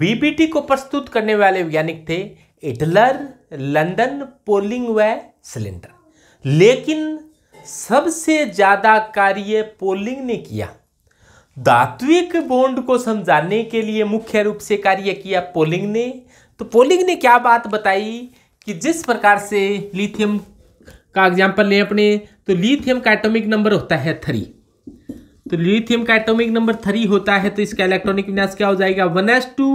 BPT को प्रस्तुत करने वाले वैज्ञानिक थे इटलर लंदन पोलिंग व सिलेंडर लेकिन सबसे ज्यादा कार्य पोलिंग ने किया धात्विक बॉन्ड को समझाने के लिए मुख्य रूप से कार्य किया पोलिंग ने तो पोलिंग ने क्या बात बताई कि जिस प्रकार से लिथियम का एग्जाम्पल लें अपने तो लिथियम का एटॉमिक नंबर होता है थ्री तो लिथियम का एटॉमिक नंबर थ्री होता है तो इसका इलेक्ट्रॉनिक विन्यास क्या हो जाएगा one S two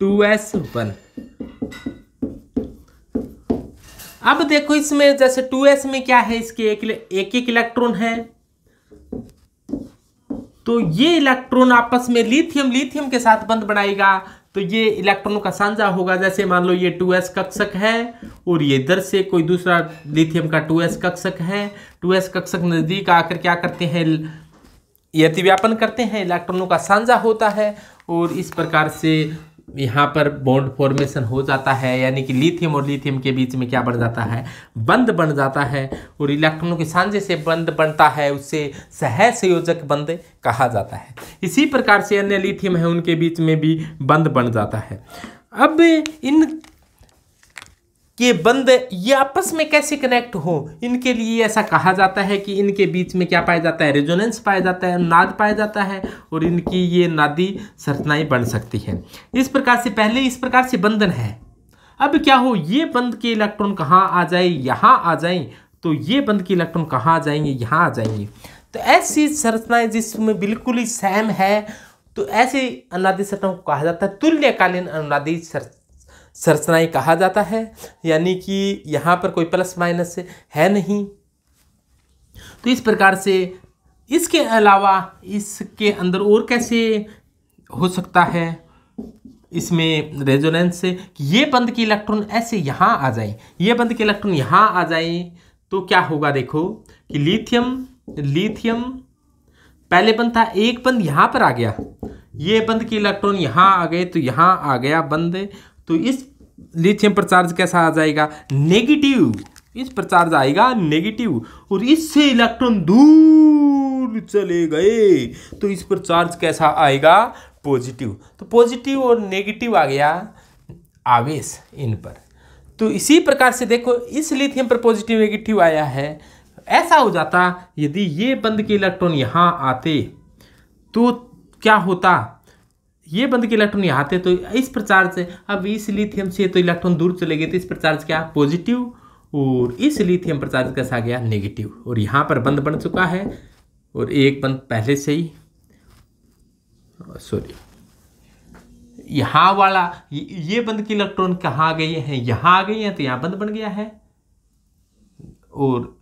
two S one अब देखो इसमें जैसे टू एस में क्या है इसके एक एक, एक इलेक्ट्रॉन है तो ये इलेक्ट्रॉन आपस में लिथियम लिथियम के साथ बंद बनाएगा तो ये इलेक्ट्रॉनों का साझा होगा जैसे मान लो ये 2s कक्षक है और ये इधर से कोई दूसरा लिथियम का 2s कक्षक है 2s कक्षक नज़दीक आकर क्या करते हैं यति व्यापन करते हैं इलेक्ट्रॉनों का सांझा होता है और इस प्रकार से यहाँ पर बॉन्ड फॉर्मेशन हो जाता है यानी कि लिथियम और लिथियम के बीच में क्या बन जाता है बंद बन जाता है और इलेक्ट्रॉनों के सांझे से बंद बनता है उससे सह संयोजक बंद कहा जाता है इसी प्रकार से अन्य लिथियम है उनके बीच में भी बंद बन जाता है अब इन के बंद ये आपस में कैसे कनेक्ट हो इनके लिए ऐसा कहा जाता है कि इनके बीच में क्या पाया जाता है रेजोनेंस पाया जाता है नाद पाया जाता है और इनकी ये नादी संरचनाएं बन सकती है इस प्रकार से पहले इस प्रकार से बंधन है अब क्या हो ये बंद के इलेक्ट्रॉन कहाँ आ जाए यहाँ आ जाए तो ये बंद के इलेक्ट्रॉन कहाँ आ जाएंगे यहाँ आ जाएंगे तो ऐसी संरचनाएं जिसमें बिल्कुल ही सैम है तो ऐसे अनुनादी संरचना को कहा जाता है तुल्यकालीन अनुनादी संरचना सरसनाई कहा जाता है यानी कि यहाँ पर कोई प्लस माइनस है नहीं तो इस प्रकार से इसके अलावा इसके अंदर और कैसे हो सकता है इसमें रेजोनेंस से कि ये बंद के इलेक्ट्रॉन ऐसे यहाँ आ जाए ये बंद के इलेक्ट्रॉन यहाँ आ जाए तो क्या होगा देखो कि लिथियम लिथियम पहले बंद था एक बंद यहाँ पर आ गया ये बंद के इलेक्ट्रॉन यहाँ आ गए तो यहाँ आ गया बंद तो इस लिथियम पर चार्ज कैसा आ जाएगा नेगेटिव इस पर चार्ज आएगा नेगेटिव और इससे इलेक्ट्रॉन दूर चले गए तो इस पर चार्ज कैसा आएगा पॉजिटिव तो पॉजिटिव और नेगेटिव आ गया आवेश इन पर तो इसी प्रकार से देखो इस लिथियम पर पॉजिटिव नेगेटिव आया है ऐसा हो जाता यदि ये बंद के इलेक्ट्रॉन यहाँ आते तो क्या होता ये बंद के इलेक्ट्रॉन यहाँ थे तो इस प्रचार से अब इस लिथियम से तो इलेक्ट्रॉन दूर चले गए तो इस प्रचार से क्या पॉजिटिव और इस लिथियम प्रचार्ज से कैसा गया नेगेटिव और यहाँ पर बंद बन चुका है और एक बंद पहले से ही सॉरी यहाँ वाला ये बंद के इलेक्ट्रॉन कहाँ गए हैं यहाँ आ गए हैं तो यहाँ बंद बन गया है और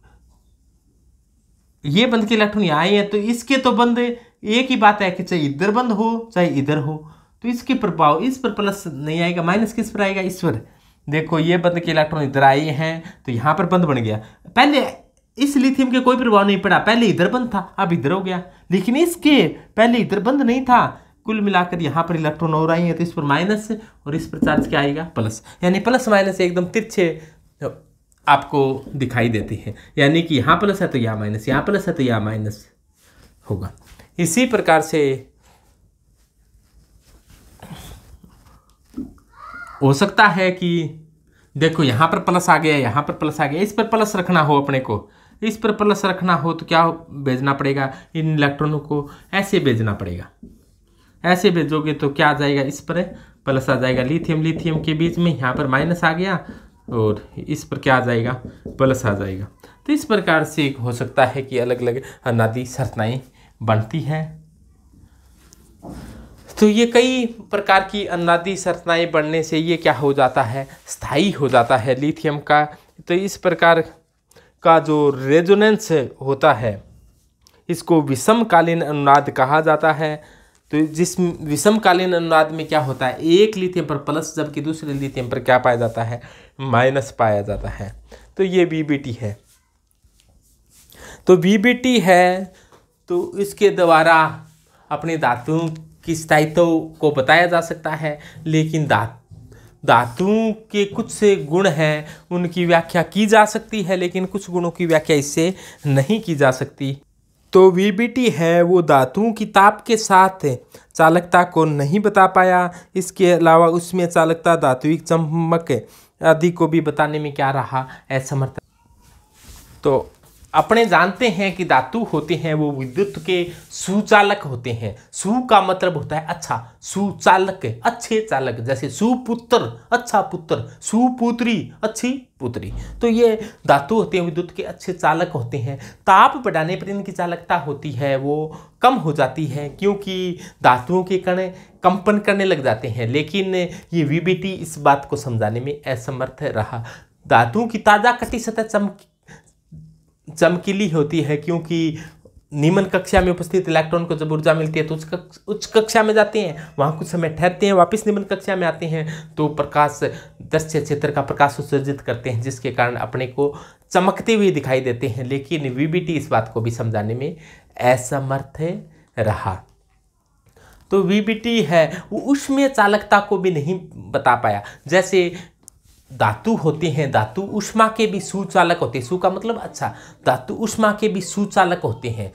ये बंद के इलेक्ट्रॉन यहाँ आए हैं तो इसके तो बंद एक ही बात है कि चाहे इधर बंद हो चाहे इधर हो तो इसके प्रभाव इस पर प्लस नहीं आएगा माइनस किस पर आएगा इस पर देखो ये बंद के इलेक्ट्रॉन इधर आए हैं तो यहाँ पर बंद बन गया पहले इस लिथियम के कोई प्रभाव नहीं पड़ा पहले इधर बंद था अब इधर हो गया लेकिन इसके पहले इधर बंद नहीं था कुल मिलाकर यहाँ पर इलेक्ट्रॉन और आई हैं तो इस पर माइनस और इस पर चार्ज क्या आएगा प्लस यानी प्लस माइनस एकदम तिरछे आपको दिखाई देती है यानी कि यहाँ प्लस है तो यहाँ माइनस यहाँ प्लस है तो यहाँ माइनस होगा इसी प्रकार से हो सकता है कि देखो यहाँ पर प्लस आ गया यहाँ पर प्लस आ गया इस पर प्लस रखना हो अपने को इस पर प्लस रखना हो तो क्या भेजना पड़ेगा इन इलेक्ट्रॉनों को ऐसे भेजना पड़ेगा ऐसे भेजोगे तो क्या आ जाएगा इस पर प्लस आ जाएगा लिथियम लिथियम के बीच में यहाँ पर माइनस आ गया और इस पर क्या आ जाएगा प्लस आ जाएगा तो इस प्रकार से हो सकता है कि अलग अलग अनादि सरनाएँ बनती है तो ये कई प्रकार की अन्नादी संरचनाएँ बनने से ये क्या हो जाता है स्थायी हो जाता है लिथियम का तो इस प्रकार का जो रेजोनेंस होता है इसको विषमकालीन अनुनाद कहा जाता है तो जिस विषमकालीन अनुनाद में क्या होता है एक लिथियम पर प्लस जबकि दूसरे लिथियम पर क्या पाया जाता है माइनस पाया जाता है तो ये बीबीटी है तो बीबीटी है तो इसके द्वारा अपने दातुओं की स्थायित्व को बताया जा सकता है लेकिन दात धातुओं के कुछ से गुण हैं उनकी व्याख्या की जा सकती है लेकिन कुछ गुणों की व्याख्या इससे नहीं की जा सकती तो वी है वो धातुओं की ताप के साथ चालकता को नहीं बता पाया इसके अलावा उसमें चालकता धातुविक चमक आदि को भी बताने में क्या रहा असमर्थ तो अपने जानते हैं कि धातु होते हैं वो विद्युत के सुचालक होते हैं सु का मतलब होता है अच्छा सुचालक अच्छे चालक जैसे सुपुत्र अच्छा पुत्र सुपुत्री अच्छी पुत्री तो ये धातु होते हैं विद्युत के अच्छे चालक होते हैं ताप बढ़ाने पर इनकी चालकता होती है वो कम हो जाती है क्योंकि धातुओं के कण कंपन करने लग जाते हैं लेकिन ये वी इस बात को समझाने में असमर्थ रहा धातुओं की ताजा कटी सतह चमक चमकीली होती है क्योंकि निम्न कक्षा में उपस्थित इलेक्ट्रॉन को जब ऊर्जा मिलती है तो उच्च उच्च कक्षा में जाते हैं वहाँ कुछ समय ठहरते हैं वापस निम्न कक्षा में आते हैं तो प्रकाश दृश्य क्षेत्र का प्रकाश उत्सर्जित करते हैं जिसके कारण अपने को चमकते हुए दिखाई देते हैं लेकिन वी इस बात को भी समझाने में असमर्थ रहा तो वी है वो उसमें चालकता को भी नहीं बता पाया जैसे धातु होते हैं धातु उष्मा के भी सुचालक होते हैं सु का मतलब अच्छा धातु उष्मा के भी सुचालक होते हैं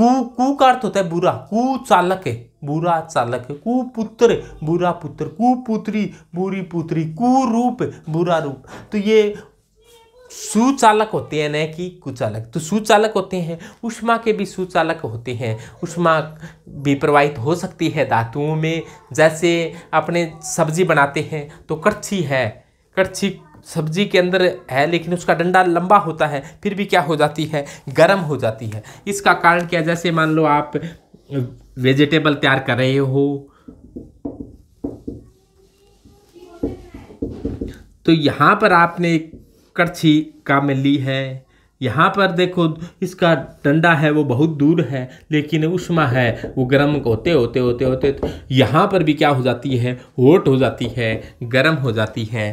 कु कु का अर्थ होता है बुरा कुचालक है बुरा चालक कुपुत्र बुरा पुत्र कुपुत्री बुरी पुत्री कुरूप बुरा रूप तो ये सुचालक होते हैं न कि कुचालक तो सुचालक होते हैं उष्मा के भी सुचालक होते हैं उष्मा भी प्रवाहित हो सकती है धातुओं में जैसे अपने सब्जी बनाते हैं तो कड़छी है कड़छी सब्जी के अंदर है लेकिन उसका डंडा लंबा होता है फिर भी क्या हो जाती है गर्म हो जाती है इसका कारण क्या जैसे मान लो आप वेजिटेबल तैयार कर रहे हो तो यहाँ पर आपने कड़छी काम में ली है यहाँ पर देखो इसका डंडा है वो बहुत दूर है लेकिन उष्मा है वो गर्म होते होते होते होते तो यहाँ पर भी क्या हो जाती है होट हो जाती है गर्म हो जाती है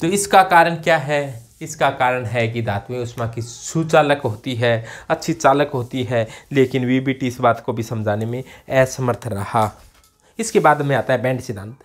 तो इसका कारण क्या है इसका कारण है कि धातुएँ उष्मा की सुचालक होती है अच्छी चालक होती है लेकिन वी इस बात को भी समझाने में असमर्थ रहा इसके बाद में आता है बैंड सिद्धांत